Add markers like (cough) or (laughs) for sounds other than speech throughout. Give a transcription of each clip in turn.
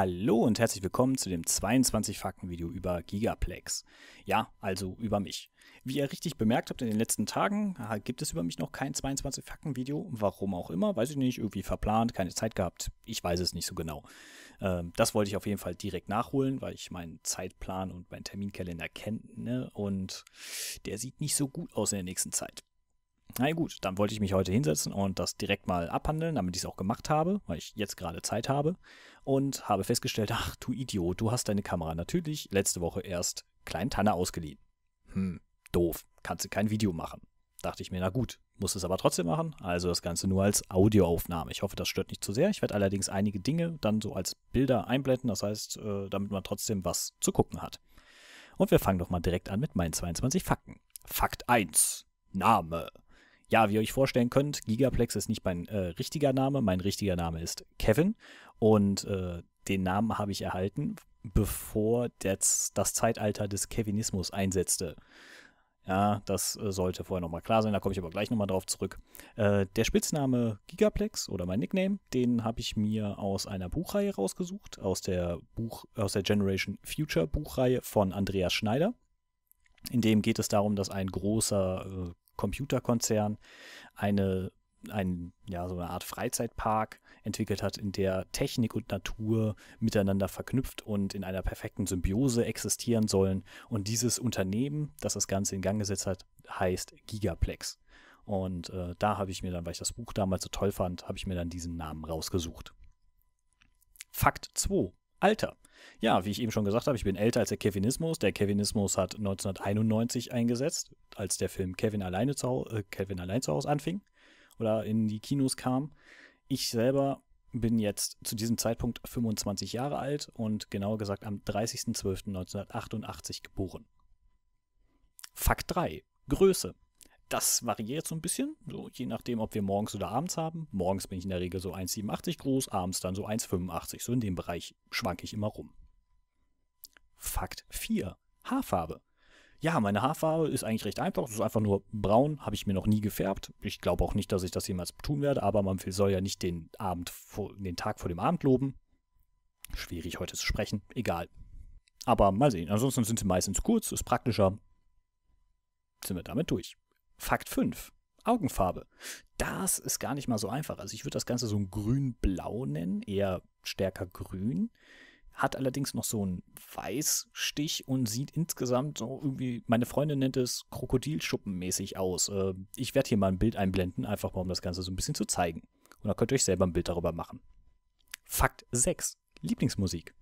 Hallo und herzlich willkommen zu dem 22 Fakten Video über Gigaplex. Ja, also über mich. Wie ihr richtig bemerkt habt in den letzten Tagen, gibt es über mich noch kein 22 Fakten Video. Warum auch immer, weiß ich nicht, irgendwie verplant, keine Zeit gehabt. Ich weiß es nicht so genau. Ähm, das wollte ich auf jeden Fall direkt nachholen, weil ich meinen Zeitplan und meinen Terminkalender kenne ne? und der sieht nicht so gut aus in der nächsten Zeit. Na gut, dann wollte ich mich heute hinsetzen und das direkt mal abhandeln, damit ich es auch gemacht habe, weil ich jetzt gerade Zeit habe und habe festgestellt, ach du Idiot, du hast deine Kamera natürlich letzte Woche erst klein Tanne ausgeliehen. Hm, doof, kannst du kein Video machen. Dachte ich mir, na gut, muss es aber trotzdem machen, also das Ganze nur als Audioaufnahme. Ich hoffe, das stört nicht zu sehr. Ich werde allerdings einige Dinge dann so als Bilder einblenden, das heißt, äh, damit man trotzdem was zu gucken hat. Und wir fangen doch mal direkt an mit meinen 22 Fakten. Fakt 1. Name. Ja, wie ihr euch vorstellen könnt, Gigaplex ist nicht mein äh, richtiger Name. Mein richtiger Name ist Kevin. Und äh, den Namen habe ich erhalten, bevor das, das Zeitalter des Kevinismus einsetzte. Ja, das äh, sollte vorher nochmal klar sein, da komme ich aber gleich nochmal drauf zurück. Äh, der Spitzname Gigaplex oder mein Nickname, den habe ich mir aus einer Buchreihe rausgesucht, aus der, Buch, aus der Generation Future Buchreihe von Andreas Schneider. In dem geht es darum, dass ein großer äh, Computerkonzern eine, ein, ja, so eine Art Freizeitpark entwickelt hat, in der Technik und Natur miteinander verknüpft und in einer perfekten Symbiose existieren sollen. Und dieses Unternehmen, das das Ganze in Gang gesetzt hat, heißt Gigaplex. Und äh, da habe ich mir dann, weil ich das Buch damals so toll fand, habe ich mir dann diesen Namen rausgesucht. Fakt 2. Alter. Ja, wie ich eben schon gesagt habe, ich bin älter als der Kevinismus. Der Kevinismus hat 1991 eingesetzt, als der Film Kevin alleine zu, äh, Kevin allein zu Hause anfing oder in die Kinos kam. Ich selber bin jetzt zu diesem Zeitpunkt 25 Jahre alt und genauer gesagt am 30.12.1988 geboren. Fakt 3. Größe das variiert so ein bisschen, so je nachdem, ob wir morgens oder abends haben. Morgens bin ich in der Regel so 1,87 groß, abends dann so 1,85. So in dem Bereich schwanke ich immer rum. Fakt 4. Haarfarbe. Ja, meine Haarfarbe ist eigentlich recht einfach. Es ist einfach nur braun, habe ich mir noch nie gefärbt. Ich glaube auch nicht, dass ich das jemals tun werde, aber man soll ja nicht den, Abend vor, den Tag vor dem Abend loben. Schwierig heute zu sprechen, egal. Aber mal sehen. Ansonsten sind sie meistens kurz, ist praktischer. Sind wir damit durch. Fakt 5. Augenfarbe. Das ist gar nicht mal so einfach. Also ich würde das Ganze so ein grün-blau nennen, eher stärker grün. Hat allerdings noch so einen Weißstich und sieht insgesamt so irgendwie, meine Freundin nennt es Krokodilschuppenmäßig aus. Äh, ich werde hier mal ein Bild einblenden, einfach mal um das Ganze so ein bisschen zu zeigen. Und dann könnt ihr euch selber ein Bild darüber machen. Fakt 6. Lieblingsmusik.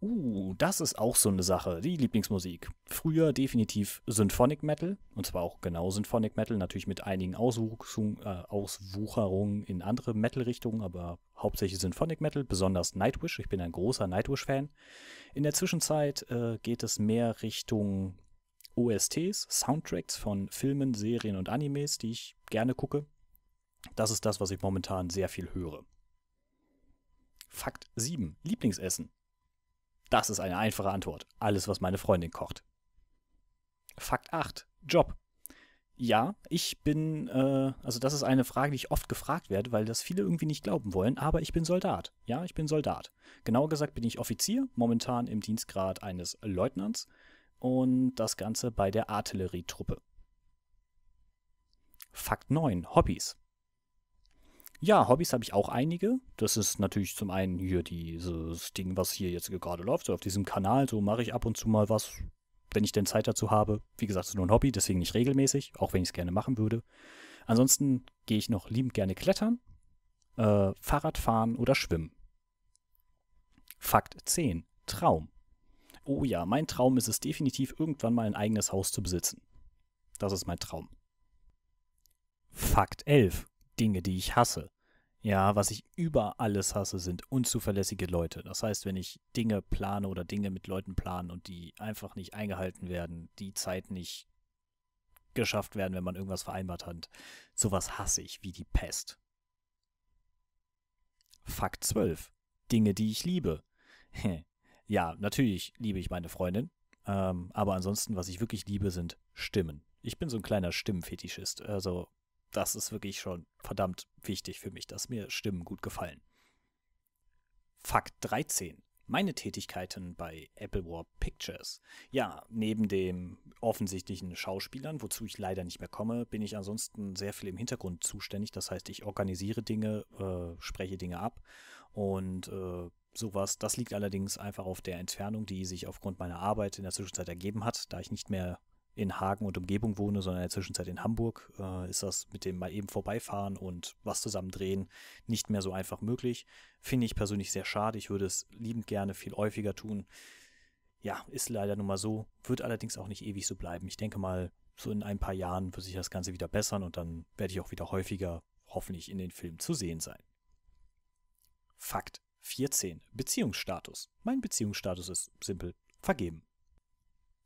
Uh, das ist auch so eine Sache, die Lieblingsmusik. Früher definitiv Symphonic Metal, und zwar auch genau Symphonic Metal, natürlich mit einigen Auswuchsung, äh, Auswucherungen in andere Metal-Richtungen, aber hauptsächlich Symphonic Metal, besonders Nightwish. Ich bin ein großer Nightwish-Fan. In der Zwischenzeit äh, geht es mehr Richtung OSTs, Soundtracks von Filmen, Serien und Animes, die ich gerne gucke. Das ist das, was ich momentan sehr viel höre. Fakt 7. Lieblingsessen. Das ist eine einfache Antwort. Alles, was meine Freundin kocht. Fakt 8. Job. Ja, ich bin, äh, also das ist eine Frage, die ich oft gefragt werde, weil das viele irgendwie nicht glauben wollen, aber ich bin Soldat. Ja, ich bin Soldat. Genauer gesagt bin ich Offizier, momentan im Dienstgrad eines Leutnants und das Ganze bei der Artillerietruppe. Fakt 9. Hobbys. Ja, Hobbys habe ich auch einige. Das ist natürlich zum einen hier dieses Ding, was hier jetzt gerade läuft, so auf diesem Kanal. So mache ich ab und zu mal was, wenn ich denn Zeit dazu habe. Wie gesagt, es ist nur ein Hobby, deswegen nicht regelmäßig, auch wenn ich es gerne machen würde. Ansonsten gehe ich noch liebend gerne klettern, äh, fahren oder schwimmen. Fakt 10. Traum. Oh ja, mein Traum ist es definitiv, irgendwann mal ein eigenes Haus zu besitzen. Das ist mein Traum. Fakt 11. Dinge, die ich hasse. Ja, was ich über alles hasse, sind unzuverlässige Leute. Das heißt, wenn ich Dinge plane oder Dinge mit Leuten plane und die einfach nicht eingehalten werden, die Zeit nicht geschafft werden, wenn man irgendwas vereinbart hat, sowas hasse ich wie die Pest. Fakt 12. Dinge, die ich liebe. (laughs) ja, natürlich liebe ich meine Freundin, ähm, aber ansonsten, was ich wirklich liebe, sind Stimmen. Ich bin so ein kleiner Stimmenfetischist. Also das ist wirklich schon verdammt wichtig für mich, dass mir Stimmen gut gefallen. Fakt 13. Meine Tätigkeiten bei Apple War Pictures. Ja, neben dem offensichtlichen Schauspielern, wozu ich leider nicht mehr komme, bin ich ansonsten sehr viel im Hintergrund zuständig. Das heißt, ich organisiere Dinge, äh, spreche Dinge ab und äh, sowas. Das liegt allerdings einfach auf der Entfernung, die sich aufgrund meiner Arbeit in der Zwischenzeit ergeben hat, da ich nicht mehr in Hagen und Umgebung wohne, sondern in der Zwischenzeit in Hamburg, äh, ist das mit dem mal eben vorbeifahren und was zusammen drehen nicht mehr so einfach möglich. Finde ich persönlich sehr schade. Ich würde es liebend gerne viel häufiger tun. Ja, ist leider nun mal so. Wird allerdings auch nicht ewig so bleiben. Ich denke mal, so in ein paar Jahren wird sich das Ganze wieder bessern und dann werde ich auch wieder häufiger hoffentlich in den Filmen zu sehen sein. Fakt 14. Beziehungsstatus. Mein Beziehungsstatus ist simpel vergeben.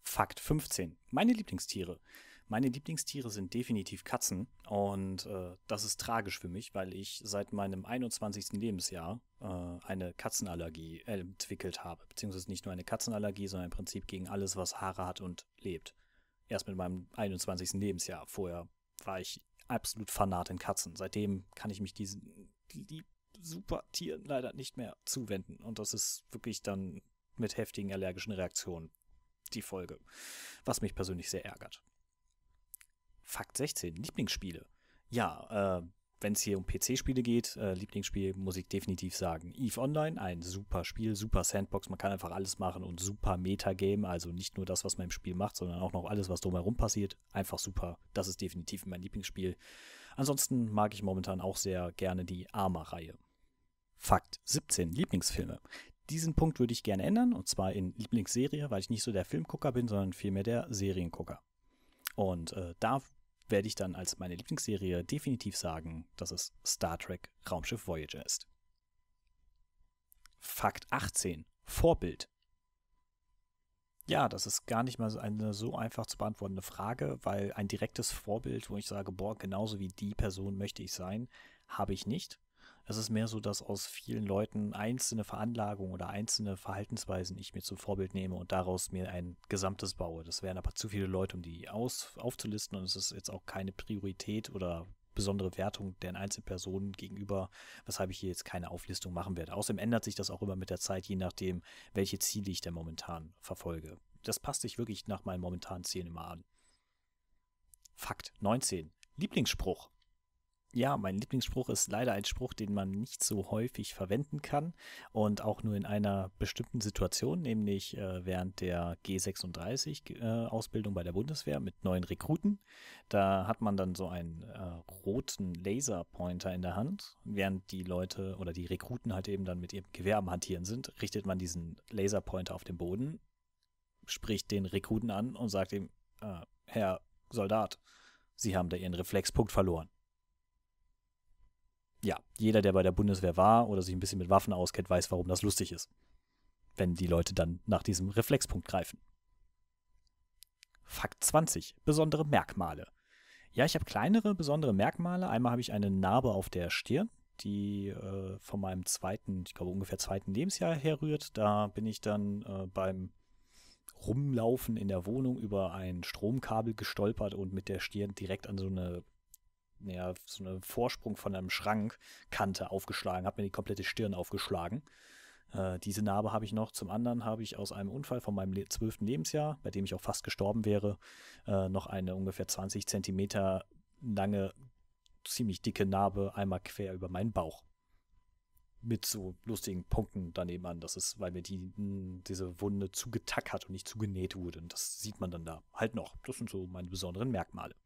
Fakt 15. Meine Lieblingstiere. Meine Lieblingstiere sind definitiv Katzen und äh, das ist tragisch für mich, weil ich seit meinem 21. Lebensjahr äh, eine Katzenallergie entwickelt habe. Beziehungsweise nicht nur eine Katzenallergie, sondern im Prinzip gegen alles, was Haare hat und lebt. Erst mit meinem 21. Lebensjahr. Vorher war ich absolut Fanat in Katzen. Seitdem kann ich mich diesen lieb super Tieren leider nicht mehr zuwenden. Und das ist wirklich dann mit heftigen allergischen Reaktionen die Folge. Was mich persönlich sehr ärgert. Fakt 16, Lieblingsspiele. Ja, äh, wenn es hier um PC-Spiele geht, äh, Lieblingsspiel muss ich definitiv sagen. Eve Online, ein super Spiel, super Sandbox, man kann einfach alles machen und super Metagame, also nicht nur das, was man im Spiel macht, sondern auch noch alles, was drumherum passiert. Einfach super. Das ist definitiv mein Lieblingsspiel. Ansonsten mag ich momentan auch sehr gerne die Arma-Reihe. Fakt 17. Lieblingsfilme diesen Punkt würde ich gerne ändern, und zwar in Lieblingsserie, weil ich nicht so der Filmgucker bin, sondern vielmehr der Seriengucker. Und äh, da werde ich dann als meine Lieblingsserie definitiv sagen, dass es Star Trek Raumschiff Voyager ist. Fakt 18. Vorbild. Ja, das ist gar nicht mal eine so einfach zu beantwortende Frage, weil ein direktes Vorbild, wo ich sage, boah, genauso wie die Person möchte ich sein, habe ich nicht. Es ist mehr so, dass aus vielen Leuten einzelne Veranlagungen oder einzelne Verhaltensweisen ich mir zum Vorbild nehme und daraus mir ein Gesamtes baue. Das wären aber zu viele Leute, um die aus, aufzulisten und es ist jetzt auch keine Priorität oder besondere Wertung deren Einzelpersonen gegenüber, weshalb ich hier jetzt keine Auflistung machen werde. Außerdem ändert sich das auch immer mit der Zeit, je nachdem, welche Ziele ich denn momentan verfolge. Das passt sich wirklich nach meinen momentanen Zielen immer an. Fakt 19. Lieblingsspruch. Ja, mein Lieblingsspruch ist leider ein Spruch, den man nicht so häufig verwenden kann und auch nur in einer bestimmten Situation, nämlich äh, während der G36-Ausbildung äh, bei der Bundeswehr mit neuen Rekruten. Da hat man dann so einen äh, roten Laserpointer in der Hand. Während die Leute oder die Rekruten halt eben dann mit ihrem Gewehr am Hantieren sind, richtet man diesen Laserpointer auf den Boden, spricht den Rekruten an und sagt ihm, äh, Herr Soldat, Sie haben da Ihren Reflexpunkt verloren ja, jeder, der bei der Bundeswehr war oder sich ein bisschen mit Waffen auskennt, weiß, warum das lustig ist. Wenn die Leute dann nach diesem Reflexpunkt greifen. Fakt 20. Besondere Merkmale. Ja, ich habe kleinere besondere Merkmale. Einmal habe ich eine Narbe auf der Stirn, die äh, von meinem zweiten, ich glaube ungefähr zweiten Lebensjahr herrührt. Da bin ich dann äh, beim Rumlaufen in der Wohnung über ein Stromkabel gestolpert und mit der Stirn direkt an so eine ja, so eine Vorsprung von einem Schrankkante aufgeschlagen, habe mir die komplette Stirn aufgeschlagen. Äh, diese Narbe habe ich noch. Zum anderen habe ich aus einem Unfall von meinem zwölften Lebensjahr, bei dem ich auch fast gestorben wäre, äh, noch eine ungefähr 20 Zentimeter lange, ziemlich dicke Narbe einmal quer über meinen Bauch. Mit so lustigen Punkten daneben an. Das ist, weil mir die, mh, diese Wunde zugetackert und nicht zugenäht wurde. Und das sieht man dann da halt noch. Das sind so meine besonderen Merkmale.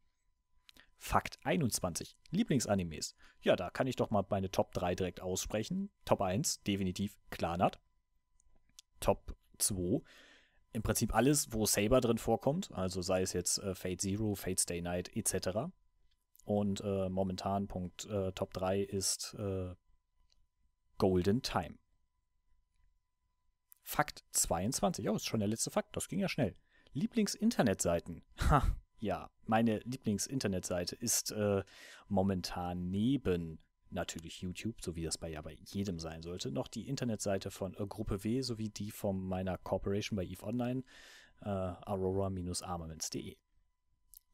Fakt 21. Lieblingsanimes. Ja, da kann ich doch mal meine Top 3 direkt aussprechen. Top 1, definitiv Klanat. Top 2, im Prinzip alles, wo Saber drin vorkommt. Also sei es jetzt äh, Fate Zero, Fate Stay Night etc. Und äh, momentan Punkt äh, Top 3 ist äh, Golden Time. Fakt 22. Oh, ist schon der letzte Fakt. Das ging ja schnell. Lieblingsinternetseiten. Ha, ja, meine Lieblingsinternetseite ist äh, momentan neben natürlich YouTube, so wie das bei ja bei jedem sein sollte, noch die Internetseite von äh, Gruppe W sowie die von meiner Corporation bei EVE Online, äh, aurora-armaments.de.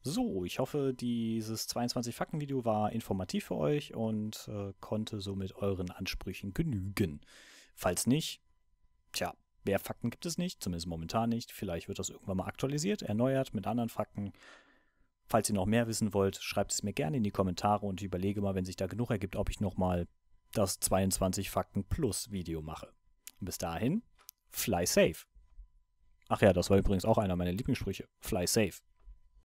So, ich hoffe, dieses 22 Fakten Video war informativ für euch und äh, konnte somit euren Ansprüchen genügen. Falls nicht, tja, mehr Fakten gibt es nicht, zumindest momentan nicht. Vielleicht wird das irgendwann mal aktualisiert, erneuert mit anderen Fakten. Falls ihr noch mehr wissen wollt, schreibt es mir gerne in die Kommentare und ich überlege mal, wenn sich da genug ergibt, ob ich nochmal das 22 Fakten Plus Video mache. Und bis dahin, fly safe. Ach ja, das war übrigens auch einer meiner Lieblingssprüche. Fly safe.